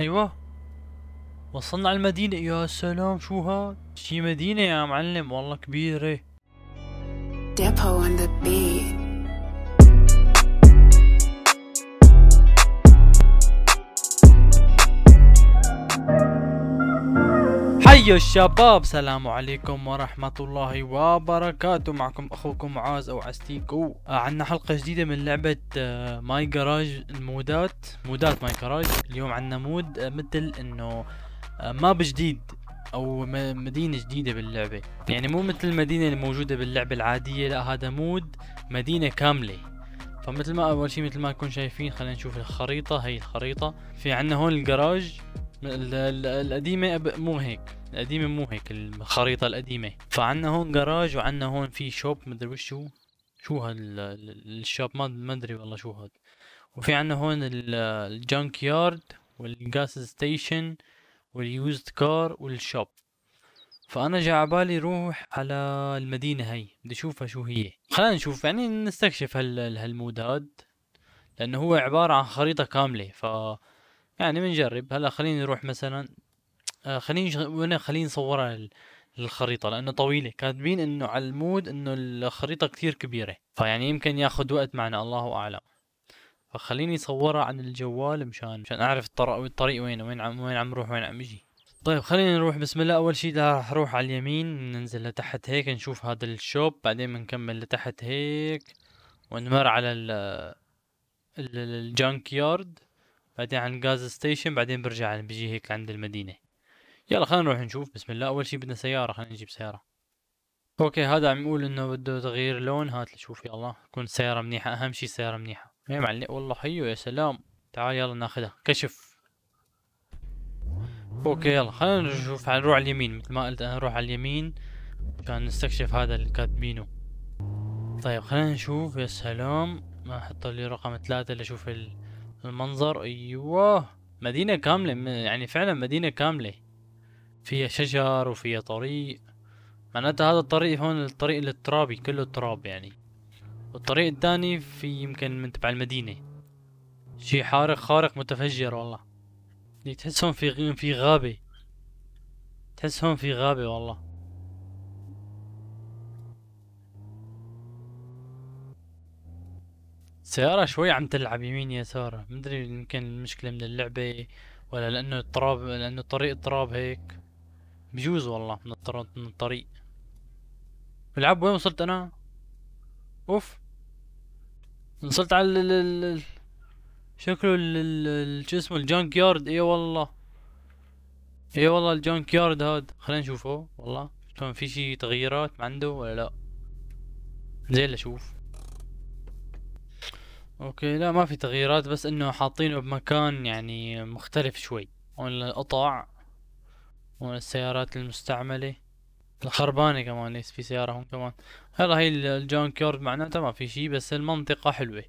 ايوه وصلنا على المدينة يا سلام شو هاد شي مدينة يا معلم والله كبيرة Depot on the beat. هيا الشباب السلام عليكم ورحمة الله وبركاته معكم اخوكم عاز او عستيكو آه، عندنا حلقة جديدة من لعبة آه، ماي جراج المودات مودات ماي جراج اليوم عندنا مود آه، مثل انه ماب جديد او مدينة جديدة باللعبة يعني مو مثل المدينة الموجودة باللعبة العادية لا هذا مود مدينة كاملة فمثل ما اول شيء مثل ما تكون شايفين خلينا نشوف الخريطة هي الخريطة في عندنا هون الجراج القديمه مو هيك القديمه مو هيك الخريطه القديمه فعنا هون جراج وعنا هون في شوب مدري وشو شو هالشوب ما مدري والله شو هاد وفي عنا هون الجانك يارد والجاس ستيشن واليوزد كار والشوب فانا جا عبالي روح على المدينه هي بدي اشوفها شو هي خلينا نشوف يعني نستكشف هال هالمود هاد لانه هو عباره عن خريطه كامله ف يعني بنجرب هلا خليني نروح مثلا آه خليني خليني نصورها الخريطة لأنه طويلة كاتبين إنه على المود إنه الخريطة كتير كبيرة فيعني يمكن ياخد وقت معنا الله أعلم فخليني صورها عن الجوال مشان مشان أعرف الطريق الطريق وين وين عم وين عم روح وين عم اجي طيب خلينا نروح بسم الله أول شي راح أروح على اليمين ننزل لتحت هيك نشوف هذا الشوب بعدين بنكمل لتحت هيك ونمر على ال الجانك يارد بعدين عن غاز ستيشن بعدين برجع بيجي هيك عند المدينة يلا خلينا نروح نشوف بسم الله أول شي بدنا سيارة خلينا نجيب سيارة اوكي هذا عم يقول انه بده تغيير لون هات لشوف يلا تكون سيارة منيحة اهم شي سيارة منيحة يا إيه معلم والله حيو يا سلام تعال يلا ناخذها كشف اوكي يلا خلينا نشوف نروح على اليمين مثل ما قلت انا نروح على اليمين عشان نستكشف هذا اللي كاتبينه طيب خلينا نشوف يا سلام ما حط لي رقم ثلاثة لشوف ال... المنظر ايوه مدينة كاملة يعني فعلا مدينة كاملة فيها شجر وفيها طريق معناتها هذا الطريق هون الطريق الترابي كله تراب يعني والطريق الثاني في يمكن من تبع المدينة شي حارق خارق متفجر والله تحس هون في في غابة تحس هون في غابة والله السيارة شوي عم تلعب يمين يسار مدري يمكن المشكلة من اللعبة ولا لأنه التراب لأنه الطريق تراب هيك بجوز والله من الطريق من الطريق العب وين وصلت أنا أوف وصلت على ال ال شكله ال شو اسمه الجانك يارد اي والله اي والله الجانك يارد هاد خلينا نشوفه والله شلون في شي تغييرات عنده ولا لا زين لشوف اوكي لا ما في تغييرات بس انه حاطينه بمكان يعني مختلف شوي هون القطع وين السيارات المستعملة الخربانة كمان ليس في سيارة هون كمان هلا هي الجون كيورد معناتها ما في شي بس المنطقة حلوة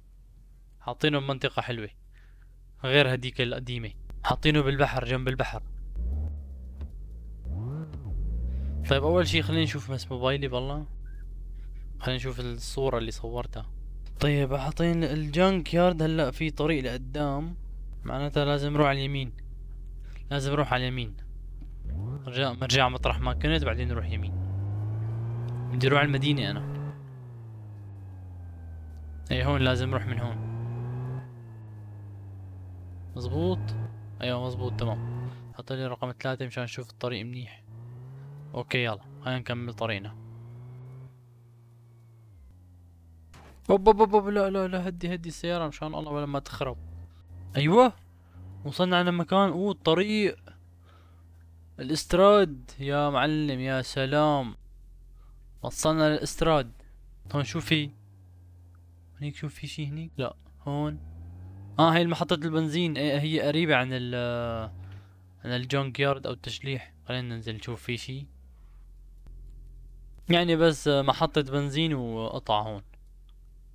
حاطينه بمنطقة حلوة غير هديك القديمة حاطينه بالبحر جنب البحر طيب اول شي خلينا نشوف بس موبايلي بالله خلينا نشوف الصورة اللي صورتها طيب حاطين الجنك يارد هلا في طريق لقدام معناتها لازم نروح على اليمين لازم نروح على اليمين رجع مرجع مطرح ما كنت بعدين نروح يمين بدي اروح على المدينة انا اي هون لازم نروح من هون مزبوط ايوه مزبوط تمام حط لي رقم ثلاثة مشان نشوف الطريق منيح اوكي يلا خلينا نكمل طريقنا بوب بوب بوب لا لا لا هدي هدي السيارة مشان الله ولا ما تخرب ايوه وصلنا على مكان اوه الطريق الاستراد يا معلم يا سلام وصلنا للاستراد هون شو في هنيك شو في شي هنيك لا هون اه هي محطة البنزين ايه هي قريبة عن ال عن الجونك يارد او التشليح خلينا ننزل نشوف في شي يعني بس آه، محطة بنزين وقطع هون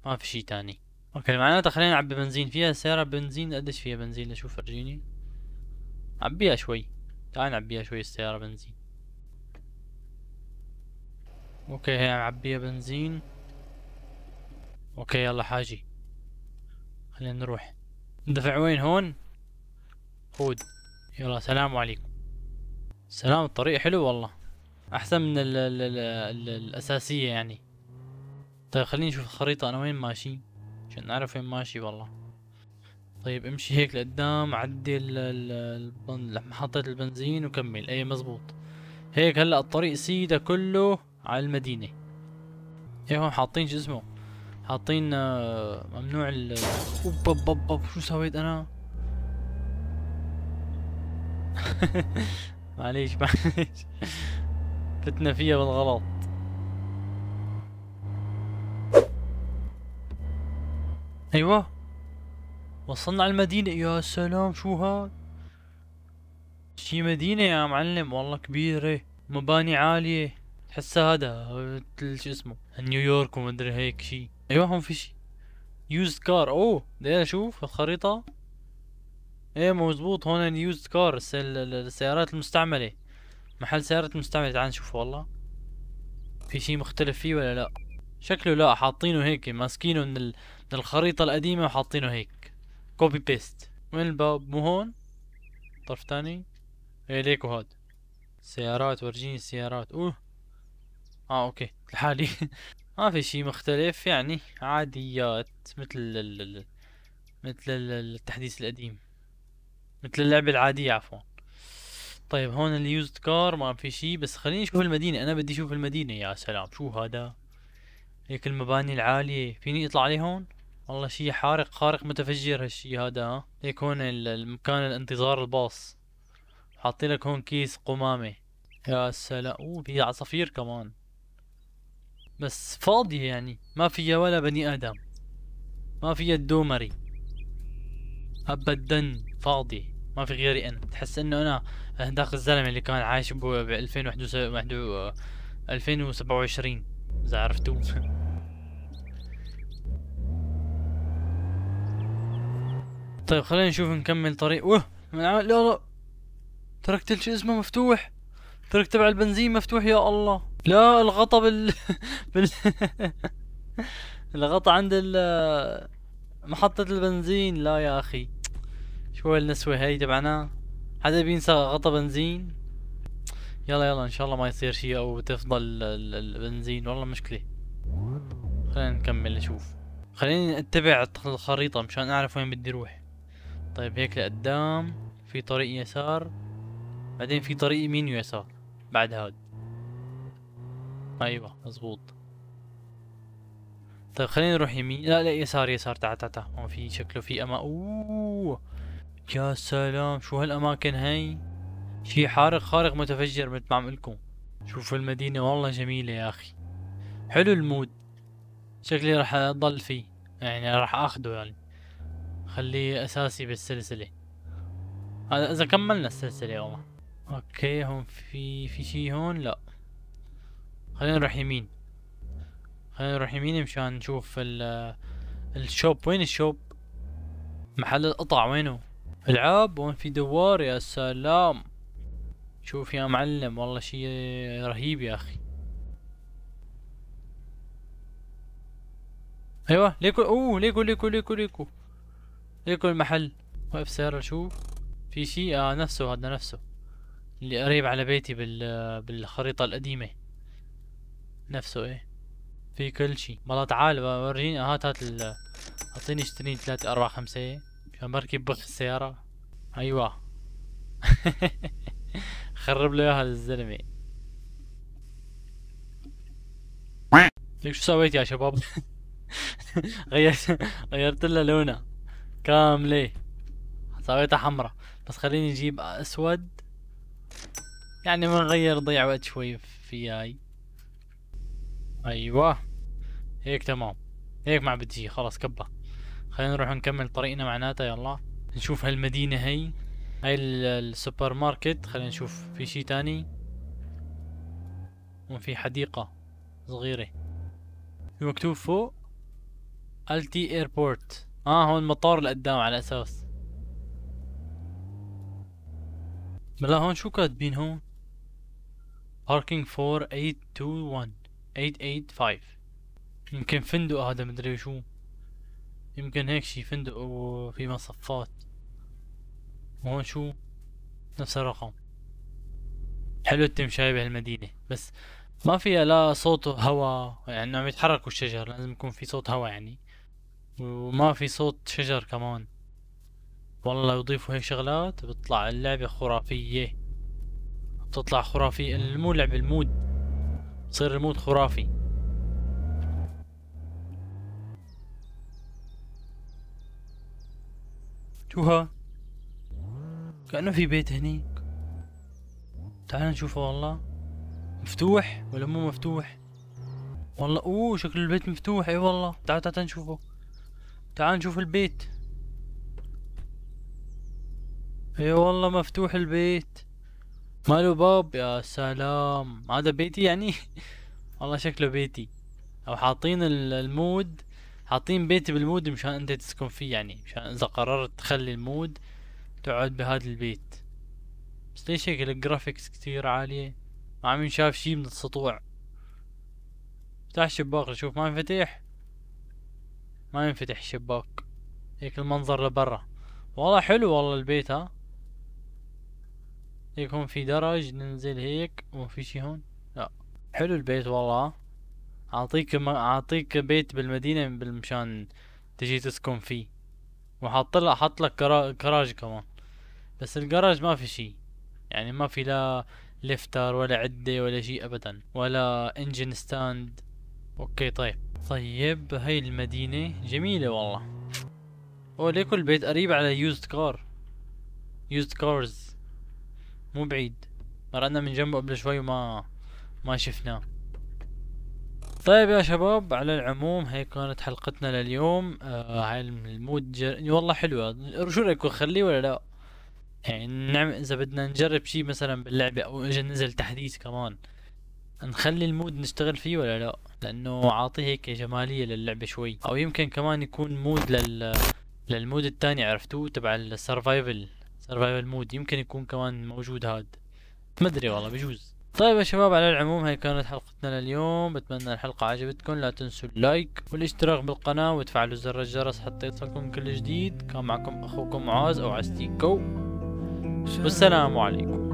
ما في شي تاني اوكي معناتها خلينا نعبي بنزين فيها السيارة بنزين قديش فيها بنزين لشوف فرجيني عبيها شوي تعال نعبيها شوي السيارة بنزين اوكي هي معبيها بنزين اوكي يلا حاجي خلينا نروح ندفع وين هون خود يلا سلام عليكم سلام الطريق حلو والله احسن من ال الـ الـ الـ الاساسية يعني طيب خليني نشوف الخريطة انا وين ماشي عشان نعرف وين ماشي والله طيب امشي هيك لقدام عدي محطة البنزين وكمل اي مزبوط هيك هلا الطريق سيدا كله على المدينة ايه هون حاطين شو اسمه حاطين آه، ممنوع ال شو سويت انا معليش معليش فتنا فيها بالغلط ايوه وصلنا على المدينة يا سلام شو هاد شي مدينة يا معلم والله كبيرة مباني عالية تحسها هذا شو اسمه نيويورك ادري هيك شي ايوه هون في شي يوزد كار اوه بدي اشوف الخريطة ايه مزبوط هون يوزد كار السيارات المستعملة محل سيارات مستعملة تعال نشوف والله في شي مختلف فيه ولا لا شكله لا حاطينه هيك ماسكينه من ال... الخريطة القديمة وحاطينه هيك كوبي بيست وين الباب مو هون طرف تاني هي إيه، ليكو هاد سيارات ورجيني السيارات اوه اه اوكي لحالي ما في شي مختلف يعني عاديات مثل ال مثل التحديث القديم مثل اللعبة العادية عفوا طيب هون اليوزد كار ما في شي بس خليني اشوف المدينة انا بدي اشوف المدينة يا سلام شو هذا هيك المباني العالية فيني اطلع عليه هون والله شيء حارق خارق متفجر هالشي هذا ها هيك هون المكان الانتظار الباص حاطين لك هون كيس قمامة يا سلام اوه في عصافير كمان بس فاضية يعني ما فيها ولا بني ادم ما فيها الدومري ابدا فاضي ما في غيري انا تحس انه انا هداك الزلمه اللي كان عايش ب 2021 2027 اذا عرفتوه طيب خلينا نشوف نكمل طريق اوه لا لا تركت شو اسمه مفتوح ترك تبع البنزين مفتوح يا الله لا الغطا بال بال الغطا عند ال محطة البنزين لا يا اخي شو هالنسوة هاي تبعنا حدا بينسى غطا بنزين يلا يلا ان شاء الله ما يصير شيء او تفضل البنزين والله مشكلة خلينا نكمل نشوف خليني اتبع الخريطة مشان اعرف وين بدي اروح طيب هيك لقدام في طريق يسار بعدين في طريق يمين ويسار بعد هاد ايوه مزبوط طيب خلينا نروح يمين لا لا يسار يسار تعال تعال تعال هون في شكله في اما اوووه يا سلام شو هالاماكن هي شي حارق خارق متفجر مثل ما عم لكم شوفوا المدينه والله جميله يا اخي حلو المود شكلي راح اضل فيه يعني راح اخده يعني خليه اساسي بالسلسلة هذا اذا كملنا السلسلة يوما اوكي هون في في شي هون لا خلينا نروح يمين خلينا نروح يمين مشان نشوف ال الشوب وين الشوب محل القطع وينه العاب وين في دوار يا سلام شوف يا معلم والله شي رهيب يا اخي ايوه ليكو اوه ليكو ليكو ليكو ليكو لكل المحل وقف سيارة شو في شيء آه نفسه هذا نفسه اللي قريب على بيتي بال بالخريطة القديمة نفسه ايه في كل شيء والله تعال وريني هات هات ال اعطيني اشتريني ثلاثة أربعة خمسة عشان إيه. بركب بخ السيارة أيوة خرب له إياها الزلمة ليك شو سويت يا شباب غيرت غيرت لها لونها كاملة سويتها حمرة بس خليني اجيب اسود يعني ما نغير ضيع وقت شوي في هاي ايوه هيك تمام هيك ما بدي خلاص كبه خلينا نروح نكمل طريقنا معناتها يلا نشوف هالمدينة هي هاي السوبر ماركت خلينا نشوف في شي تاني وفي حديقة صغيرة في مكتوب فوق التي ايربورت اه هو المطار لقدام على اساس بلا هون شو كاتبين هون باركينج فور ايت ايت تو ون ايت فايف يمكن فندق هذا مدري شو يمكن هيك شي فندق وفي مصفات وهون شو نفس الرقم حلو التمشاي بهالمدينة بس ما فيها لا صوت هواء يعني عم يتحركوا الشجر لازم يكون في صوت هواء يعني وما في صوت شجر كمان والله يضيفوا هيك شغلات بتطلع اللعبة خرافية بتطلع خرافية مو لعبة المود بصير المود خرافي شو ها كأنه في بيت هنيك تعال نشوفه والله مفتوح ولا مو مفتوح والله اوه شكل البيت مفتوح اي والله تعال تعال نشوفه تعال نشوف البيت اي أيوة والله مفتوح البيت ما له باب يا سلام هذا بيتي يعني والله شكله بيتي او حاطين المود حاطين بيتي بالمود مشان انت تسكن فيه يعني مشان اذا قررت تخلي المود تقعد بهذا البيت بس ليش هيك الجرافيكس كتير عالية ما عم ينشاف شي من السطوع افتح الشباك شوف ما انفتح ما ينفتح الشباك هيك المنظر لبرا والله حلو والله البيت ها يكون في درج ننزل هيك وما في شي هون لا حلو البيت والله اعطيك ما اعطيك بيت بالمدينة بالمشان تجي تسكن فيه وحط لك حط لك كراج كمان بس الكراج ما في شي يعني ما في لا ليفتر ولا عدة ولا شي ابدا ولا انجن ستاند اوكي طيب طيب هاي المدينة جميلة والله اوه ليه كل بيت قريب على يوزد كار يوزد كارز مو بعيد مرقنا من جنبه قبل شوي وما ما شفناه طيب يا شباب على العموم هي كانت حلقتنا لليوم آه هاي المود جر... والله حلوة شو رايكم خليه ولا لا يعني نعم اذا بدنا نجرب شي مثلا باللعبة او اجى نزل تحديث كمان نخلي المود نشتغل فيه ولا لا لانه عاطيه هيك جماليه للعبه شوي او يمكن كمان يكون مود لل للمود الثاني عرفتوه تبع السرفايفل سرفايفل مود يمكن يكون كمان موجود هاد ما ادري والله بجوز طيب يا شباب على العموم هي كانت حلقتنا لليوم بتمنى الحلقة عجبتكم لا تنسوا اللايك والاشتراك بالقناة وتفعلوا زر الجرس حتى يصلكم كل جديد كان معكم اخوكم معاذ او عستيكو والسلام عليكم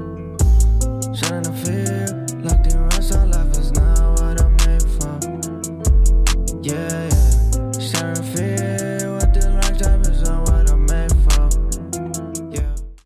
Yeah.